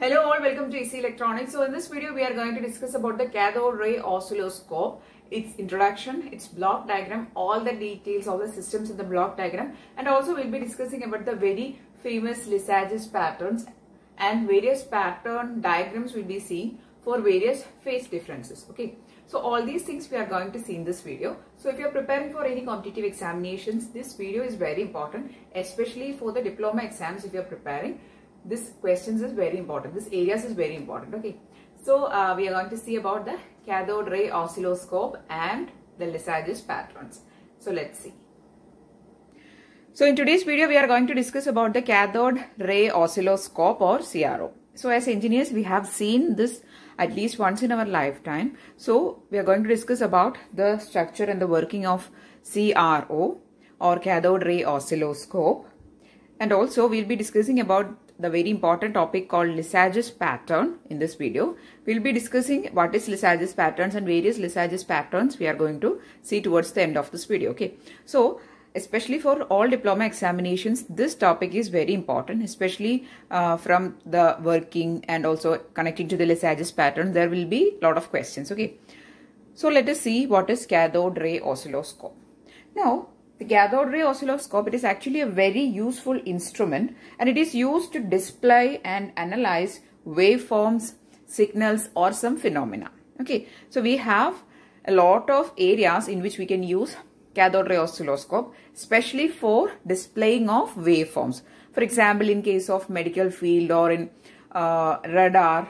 Hello all, welcome to EC Electronics. So in this video, we are going to discuss about the cathode ray oscilloscope, its introduction, its block diagram, all the details, all the systems in the block diagram. And also we'll be discussing about the very famous Lysage's patterns and various pattern diagrams we'll be seeing for various phase differences. Okay. So all these things we are going to see in this video. So if you are preparing for any competitive examinations, this video is very important, especially for the diploma exams if you are preparing this questions is very important. This areas is very important. Okay. So uh, we are going to see about the cathode ray oscilloscope and the Lysagus patterns. So let's see. So in today's video, we are going to discuss about the cathode ray oscilloscope or CRO. So as engineers, we have seen this at least once in our lifetime. So we are going to discuss about the structure and the working of CRO or cathode ray oscilloscope. And also we'll be discussing about the very important topic called Lysage's pattern in this video. We'll be discussing what is Lysage's patterns and various Lysage's patterns we are going to see towards the end of this video. Okay. So, especially for all diploma examinations, this topic is very important, especially uh, from the working and also connecting to the Lysage's pattern. There will be a lot of questions. Okay. So, let us see what is cathode ray oscilloscope. Now, the cathode ray oscilloscope, it is actually a very useful instrument and it is used to display and analyze waveforms, signals or some phenomena. Okay, so we have a lot of areas in which we can use cathode ray oscilloscope, especially for displaying of waveforms. For example, in case of medical field or in uh, radar.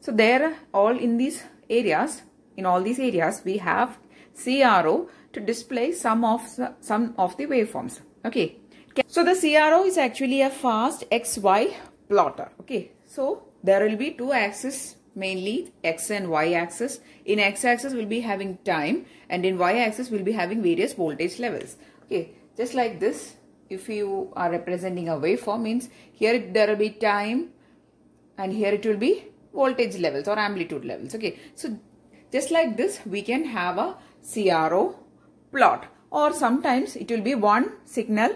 So there all in these areas, in all these areas, we have CRO to display some of some of the waveforms. Okay. So the CRO is actually a fast XY plotter. Okay. So there will be two axes mainly x and y axis. In x axis we'll be having time and in y axis we'll be having various voltage levels. Okay. Just like this if you are representing a waveform means here there will be time and here it will be voltage levels or amplitude levels. Okay. So just like this we can have a CRO plot or sometimes it will be one signal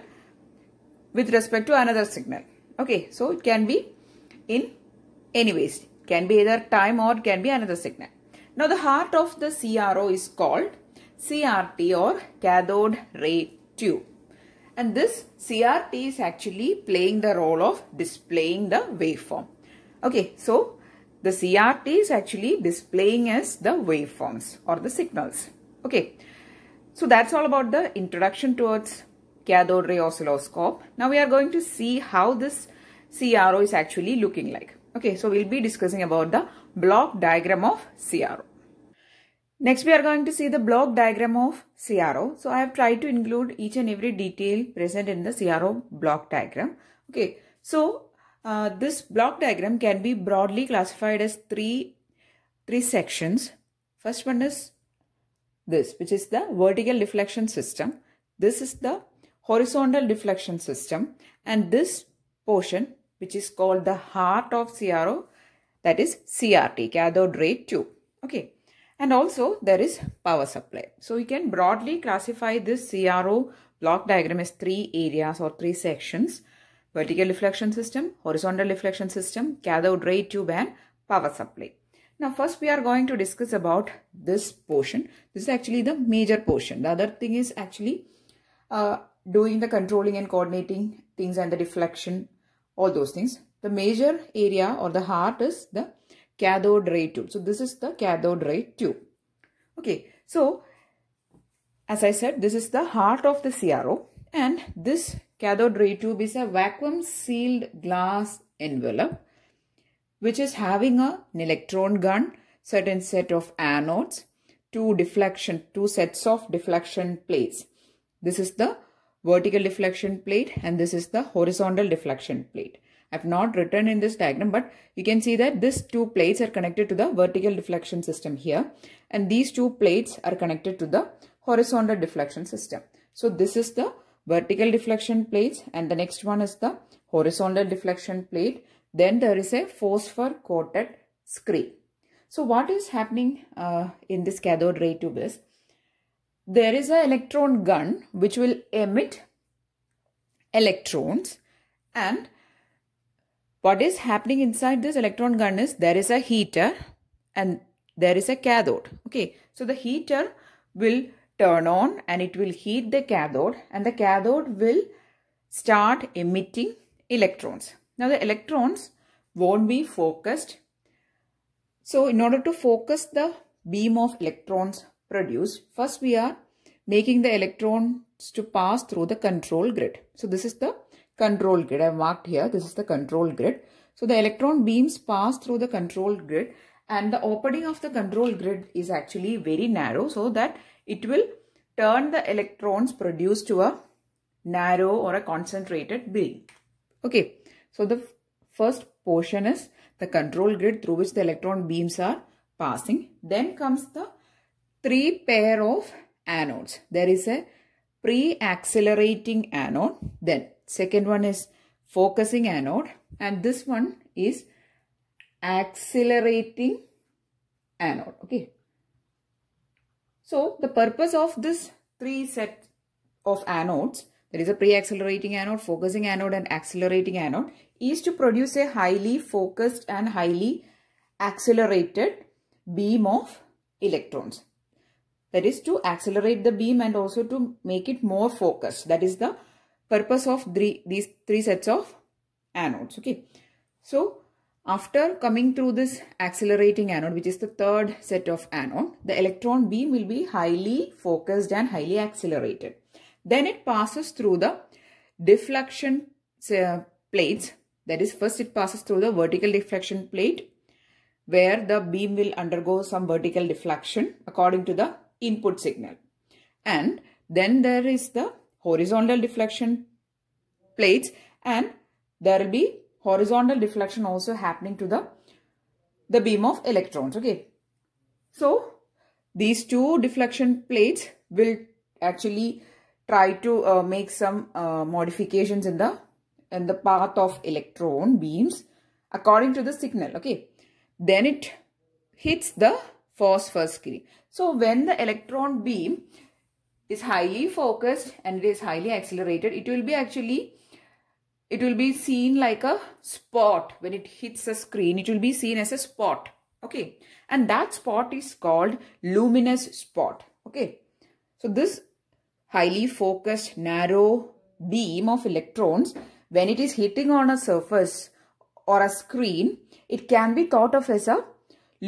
with respect to another signal. Okay, so it can be in any ways. can be either time or can be another signal. Now the heart of the CRO is called CRT or cathode ray tube. And this CRT is actually playing the role of displaying the waveform. Okay, so the CRT is actually displaying as the waveforms or the signals. Okay, so that's all about the introduction towards cathode ray oscilloscope. Now we are going to see how this CRO is actually looking like. Okay, so we'll be discussing about the block diagram of CRO. Next, we are going to see the block diagram of CRO. So I have tried to include each and every detail present in the CRO block diagram. Okay, so uh, this block diagram can be broadly classified as three, three sections. First one is this, which is the vertical deflection system. This is the horizontal deflection system. And this portion, which is called the heart of CRO, that is CRT, cathode ray tube. Okay. And also there is power supply. So we can broadly classify this CRO block diagram as three areas or three sections. Vertical deflection system, horizontal deflection system, cathode ray tube and power supply. Now first we are going to discuss about this portion. This is actually the major portion. The other thing is actually uh, doing the controlling and coordinating things and the deflection, all those things. The major area or the heart is the cathode ray tube. So this is the cathode ray tube. Okay, so as I said, this is the heart of the CRO and this cathode ray tube is a vacuum sealed glass envelope which is having a, an electron gun, certain set of anodes, two deflection, two sets of deflection plates. This is the vertical deflection plate and this is the horizontal deflection plate. I have not written in this diagram but you can see that these two plates are connected to the vertical deflection system here and these two plates are connected to the horizontal deflection system. So this is the vertical deflection plates and the next one is the horizontal deflection plate then there is a phosphor coated screen. So what is happening uh, in this cathode ray tube is there is an electron gun which will emit electrons and what is happening inside this electron gun is there is a heater and there is a cathode. Okay, so the heater will turn on and it will heat the cathode and the cathode will start emitting electrons. Now the electrons won't be focused. So in order to focus the beam of electrons produced, first we are making the electrons to pass through the control grid. So this is the control grid. I have marked here. This is the control grid. So the electron beams pass through the control grid and the opening of the control grid is actually very narrow so that it will turn the electrons produced to a narrow or a concentrated beam. Okay. So the first portion is the control grid through which the electron beams are passing. Then comes the three pair of anodes. There is a pre-accelerating anode. Then second one is focusing anode. And this one is accelerating anode. Okay. So the purpose of this three set of anodes there is a pre-accelerating anode, focusing anode and accelerating anode, is to produce a highly focused and highly accelerated beam of electrons. That is to accelerate the beam and also to make it more focused. That is the purpose of three, these three sets of anodes. Okay. So, after coming through this accelerating anode, which is the third set of anode, the electron beam will be highly focused and highly accelerated. Then it passes through the deflection uh, plates. That is, first it passes through the vertical deflection plate where the beam will undergo some vertical deflection according to the input signal. And then there is the horizontal deflection plates and there will be horizontal deflection also happening to the, the beam of electrons. Okay. So, these two deflection plates will actually try to uh, make some uh, modifications in the in the path of electron beams according to the signal okay then it hits the phosphor screen so when the electron beam is highly focused and it is highly accelerated it will be actually it will be seen like a spot when it hits a screen it will be seen as a spot okay and that spot is called luminous spot okay so this highly focused narrow beam of electrons when it is hitting on a surface or a screen, it can be thought of as a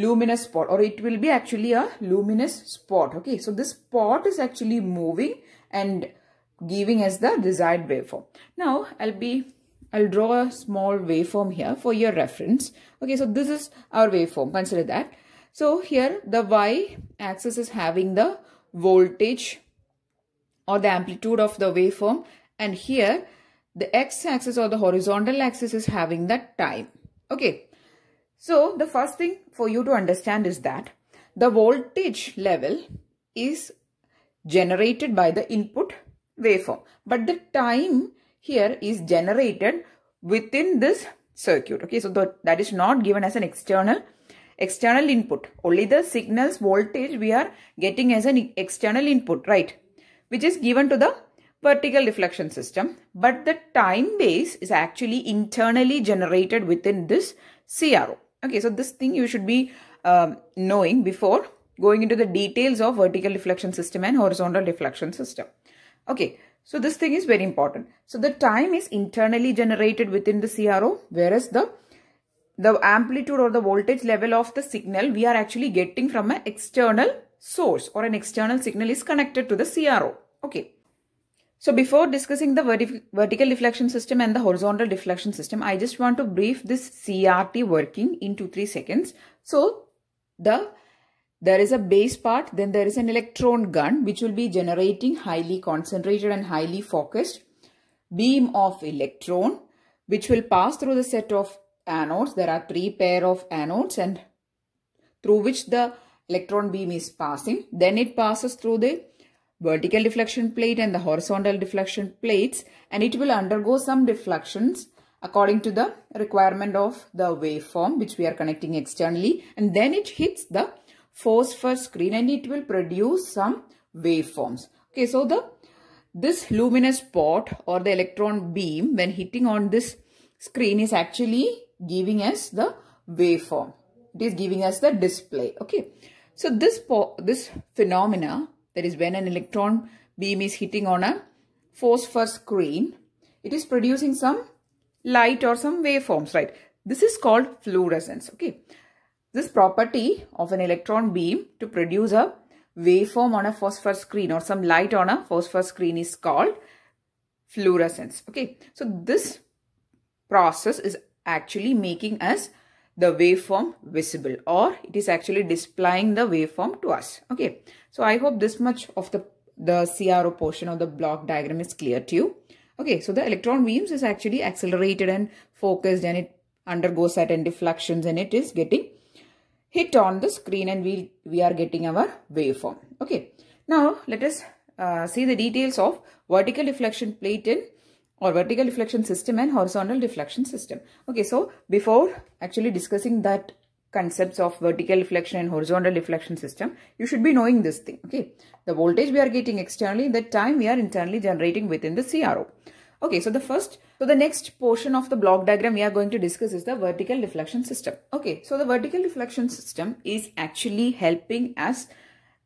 luminous spot or it will be actually a luminous spot. Okay, so this spot is actually moving and giving us the desired waveform. Now, I'll be I'll draw a small waveform here for your reference. Okay, so this is our waveform. Consider that. So here the y axis is having the voltage or the amplitude of the waveform and here the x-axis or the horizontal axis is having that time. Okay, so the first thing for you to understand is that the voltage level is generated by the input waveform but the time here is generated within this circuit okay so the, that is not given as an external external input only the signals voltage we are getting as an external input right which is given to the vertical reflection system, but the time base is actually internally generated within this CRO. Okay, so this thing you should be um, knowing before going into the details of vertical reflection system and horizontal reflection system. Okay, so this thing is very important. So the time is internally generated within the CRO, whereas the the amplitude or the voltage level of the signal we are actually getting from an external source or an external signal is connected to the CRO. Okay. So before discussing the vertical deflection system and the horizontal deflection system, I just want to brief this CRT working in 2-3 seconds. So the there is a base part, then there is an electron gun which will be generating highly concentrated and highly focused beam of electron which will pass through the set of anodes. There are three pair of anodes and through which the electron beam is passing, then it passes through the vertical deflection plate and the horizontal deflection plates and it will undergo some deflections according to the requirement of the waveform which we are connecting externally and then it hits the phosphor screen and it will produce some waveforms. Okay, so the this luminous spot or the electron beam when hitting on this screen is actually giving us the waveform. It is giving us the display. Okay. So this, this phenomena, that is when an electron beam is hitting on a phosphor screen, it is producing some light or some waveforms, right? This is called fluorescence, okay? This property of an electron beam to produce a waveform on a phosphor screen or some light on a phosphor screen is called fluorescence, okay? So this process is actually making us the waveform visible or it is actually displaying the waveform to us. Okay. So I hope this much of the, the CRO portion of the block diagram is clear to you. Okay. So the electron beams is actually accelerated and focused and it undergoes certain deflections and it is getting hit on the screen and we, we are getting our waveform. Okay. Now let us uh, see the details of vertical deflection plate in or vertical deflection system and horizontal deflection system. Okay, so before actually discussing that concepts of vertical deflection and horizontal deflection system, you should be knowing this thing. Okay, the voltage we are getting externally, the time we are internally generating within the CRO. Okay, so the first, so the next portion of the block diagram we are going to discuss is the vertical deflection system. Okay, so the vertical deflection system is actually helping us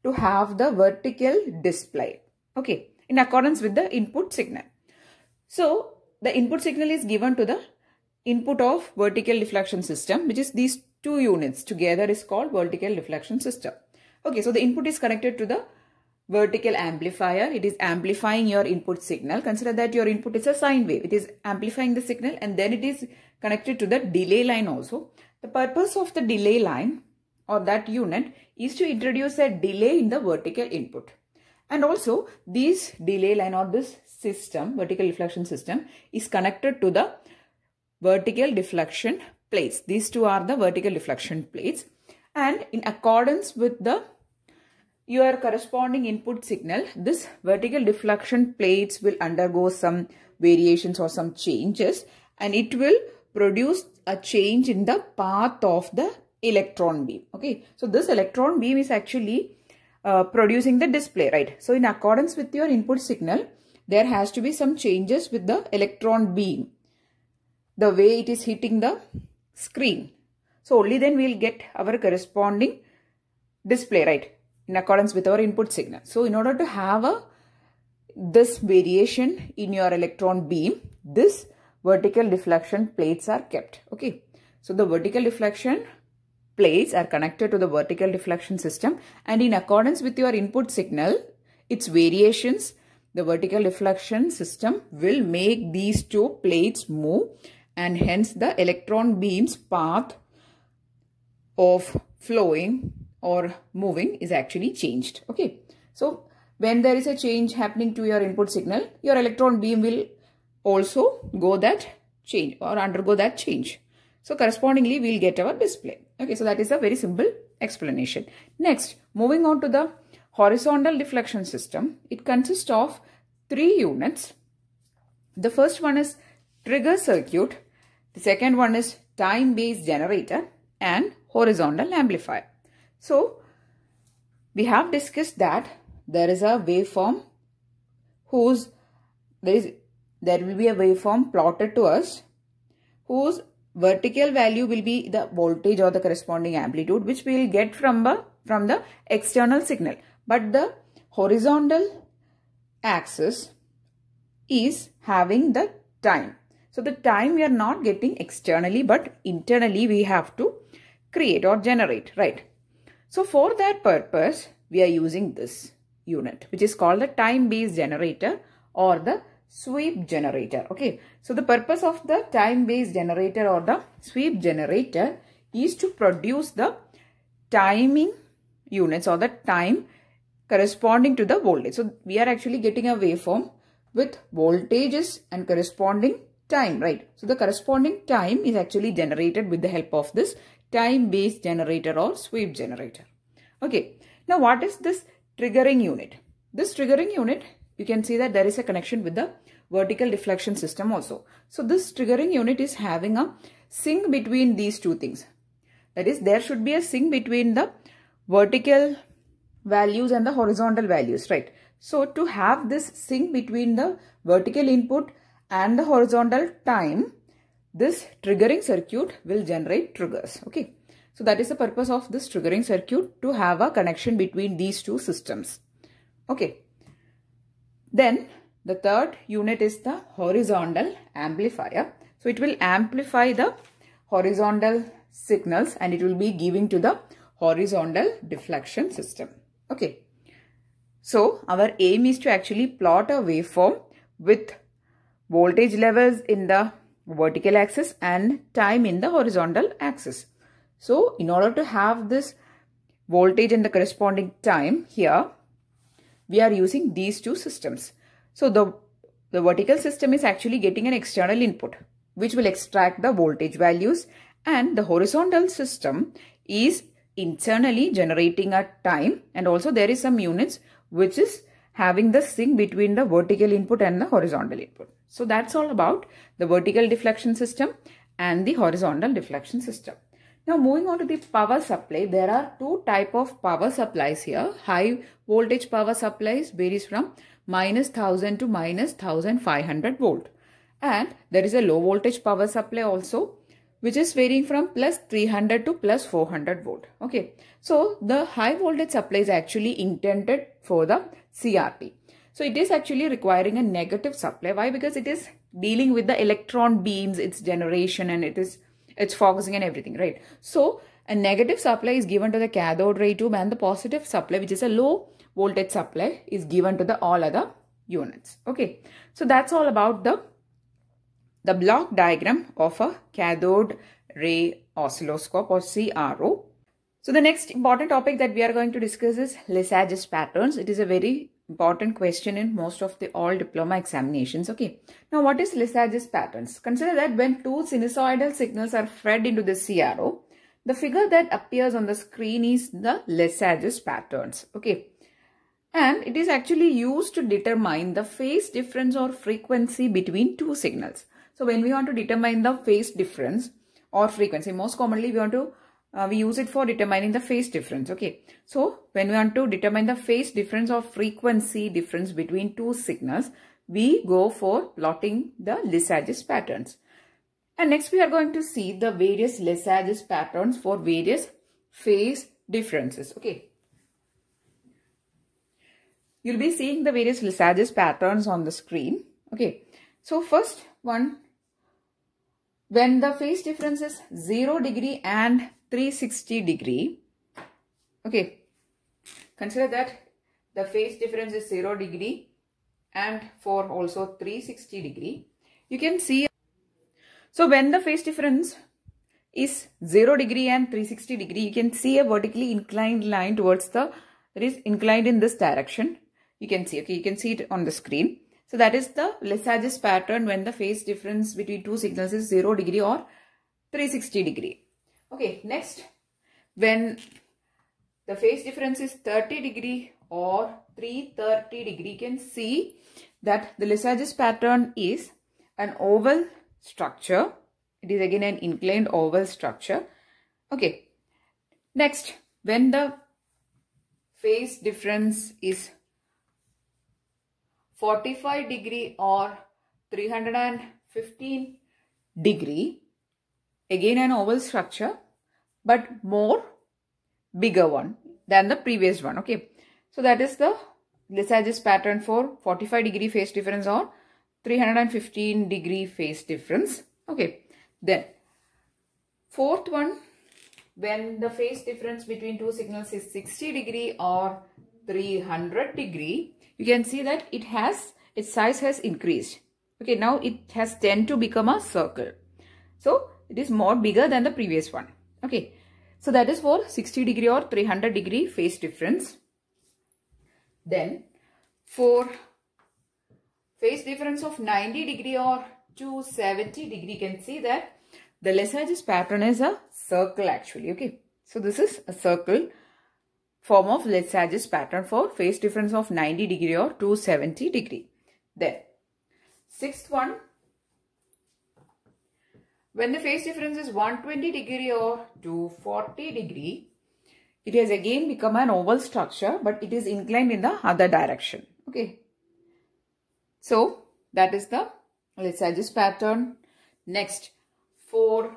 to have the vertical display. Okay, in accordance with the input signal. So the input signal is given to the input of vertical deflection system which is these two units together is called vertical deflection system. Okay, so the input is connected to the vertical amplifier. It is amplifying your input signal. Consider that your input is a sine wave. It is amplifying the signal and then it is connected to the delay line also. The purpose of the delay line or that unit is to introduce a delay in the vertical input. And also this delay line or this system, vertical deflection system is connected to the vertical deflection plates. These two are the vertical deflection plates. And in accordance with the your corresponding input signal, this vertical deflection plates will undergo some variations or some changes and it will produce a change in the path of the electron beam. Okay, so this electron beam is actually uh, producing the display, right? So in accordance with your input signal, there has to be some changes with the electron beam, the way it is hitting the screen. So only then we will get our corresponding display, right? In accordance with our input signal. So in order to have a this variation in your electron beam, this vertical deflection plates are kept, okay? So the vertical deflection plates are connected to the vertical deflection system and in accordance with your input signal, its variations, the vertical deflection system will make these two plates move and hence the electron beam's path of flowing or moving is actually changed. Okay. So, when there is a change happening to your input signal, your electron beam will also go that change or undergo that change. So correspondingly, we'll get our display. Okay, so that is a very simple explanation. Next, moving on to the horizontal deflection system. It consists of three units. The first one is trigger circuit. The second one is time-based generator and horizontal amplifier. So, we have discussed that there is a waveform whose there is there will be a waveform plotted to us whose vertical value will be the voltage or the corresponding amplitude which we will get from the, from the external signal. But the horizontal axis is having the time. So the time we are not getting externally but internally we have to create or generate, right? So for that purpose, we are using this unit which is called the time based generator or the sweep generator. Okay. So, the purpose of the time-based generator or the sweep generator is to produce the timing units or the time corresponding to the voltage. So, we are actually getting a waveform with voltages and corresponding time, right? So, the corresponding time is actually generated with the help of this time-based generator or sweep generator. Okay. Now, what is this triggering unit? This triggering unit you can see that there is a connection with the vertical deflection system also. So this triggering unit is having a sync between these two things. That is, there should be a sync between the vertical values and the horizontal values, right? So to have this sync between the vertical input and the horizontal time, this triggering circuit will generate triggers, okay? So that is the purpose of this triggering circuit to have a connection between these two systems, okay? Then the third unit is the horizontal amplifier. So it will amplify the horizontal signals and it will be giving to the horizontal deflection system. Okay. So our aim is to actually plot a waveform with voltage levels in the vertical axis and time in the horizontal axis. So in order to have this voltage and the corresponding time here, we are using these two systems. So the, the vertical system is actually getting an external input which will extract the voltage values and the horizontal system is internally generating a time and also there is some units which is having the sync between the vertical input and the horizontal input. So that's all about the vertical deflection system and the horizontal deflection system. Now moving on to the power supply, there are two type of power supplies here. High voltage power supplies varies from minus 1000 to minus 1500 volt. And there is a low voltage power supply also which is varying from plus 300 to plus 400 volt. Okay. So the high voltage supply is actually intended for the CRT. So it is actually requiring a negative supply. Why? Because it is dealing with the electron beams, its generation and it is it's focusing and everything, right? So a negative supply is given to the cathode ray tube and the positive supply, which is a low voltage supply, is given to the all other units. Okay, so that's all about the, the block diagram of a cathode ray oscilloscope or CRO. So the next important topic that we are going to discuss is Lesage's patterns. It is a very important question in most of the all diploma examinations. Okay. Now, what is Lesage's patterns? Consider that when two sinusoidal signals are fed into the CRO, the figure that appears on the screen is the Lesage's patterns. Okay. And it is actually used to determine the phase difference or frequency between two signals. So, when we want to determine the phase difference or frequency, most commonly we want to uh, we use it for determining the phase difference. Okay. So when we want to determine the phase difference or frequency difference between two signals, we go for plotting the Lysage's patterns. And next we are going to see the various Lysage's patterns for various phase differences. Okay. You'll be seeing the various Lysage's patterns on the screen. Okay. So first one, when the phase difference is 0 degree and 360 degree. Okay, consider that the phase difference is 0 degree and for also 360 degree. You can see, so when the phase difference is 0 degree and 360 degree, you can see a vertically inclined line towards the, that is inclined in this direction. You can see, okay, you can see it on the screen. So that is the Lesage's pattern when the phase difference between two signals is 0 degree or 360 degree. Okay, next, when the phase difference is 30 degree or 330 degree, you can see that the lesages pattern is an oval structure. It is again an inclined oval structure. Okay, next, when the phase difference is 45 degree or 315 degree Again an oval structure, but more bigger one than the previous one. Okay. So that is the this pattern for 45 degree phase difference or 315 degree phase difference. Okay. Then fourth one, when the phase difference between two signals is 60 degree or 300 degree, you can see that it has, its size has increased. Okay. Now it has tend to become a circle. So it is more bigger than the previous one. Okay. So that is for 60 degree or 300 degree phase difference. Then for phase difference of 90 degree or 270 degree, you can see that the Lesage's pattern is a circle actually. Okay. So this is a circle form of Lesage's pattern for phase difference of 90 degree or 270 degree. Then sixth one when the phase difference is 120 degree or 240 degree, it has again become an oval structure but it is inclined in the other direction. Okay. So, that is the let's this pattern. Next, for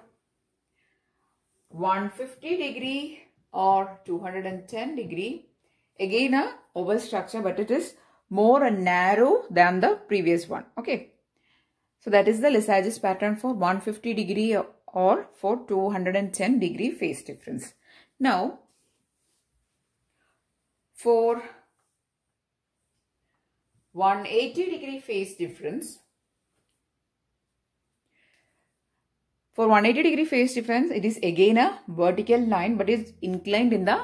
150 degree or 210 degree, again a oval structure but it is more narrow than the previous one. Okay. So that is the Lesage's pattern for 150 degree or for 210 degree phase difference. Now, for 180 degree phase difference, for 180 degree phase difference, it is again a vertical line but is inclined in the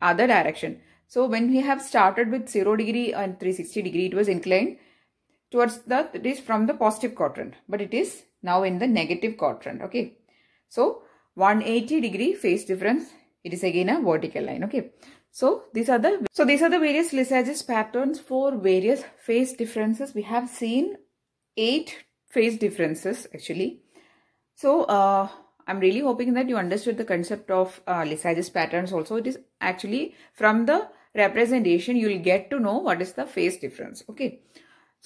other direction. So when we have started with 0 degree and 360 degree, it was inclined towards the, it is from the positive quadrant, but it is now in the negative quadrant, okay. So, 180 degree phase difference, it is again a vertical line, okay. So, these are the, so these are the various Lysages patterns for various phase differences. We have seen 8 phase differences actually. So, uh, I'm really hoping that you understood the concept of uh, Lysages patterns also. It is actually from the representation, you'll get to know what is the phase difference, okay.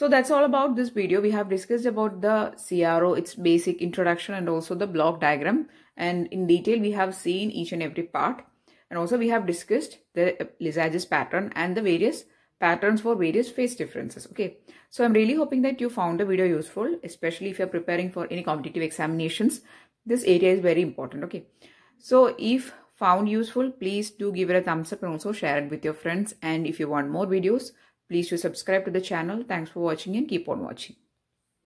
So that's all about this video. We have discussed about the CRO, its basic introduction and also the block diagram. And in detail, we have seen each and every part. And also we have discussed the Lysage's pattern and the various patterns for various phase differences. Okay. So I'm really hoping that you found the video useful, especially if you're preparing for any competitive examinations. This area is very important. Okay. So if found useful, please do give it a thumbs up and also share it with your friends. And if you want more videos, Please do subscribe to the channel. Thanks for watching and keep on watching.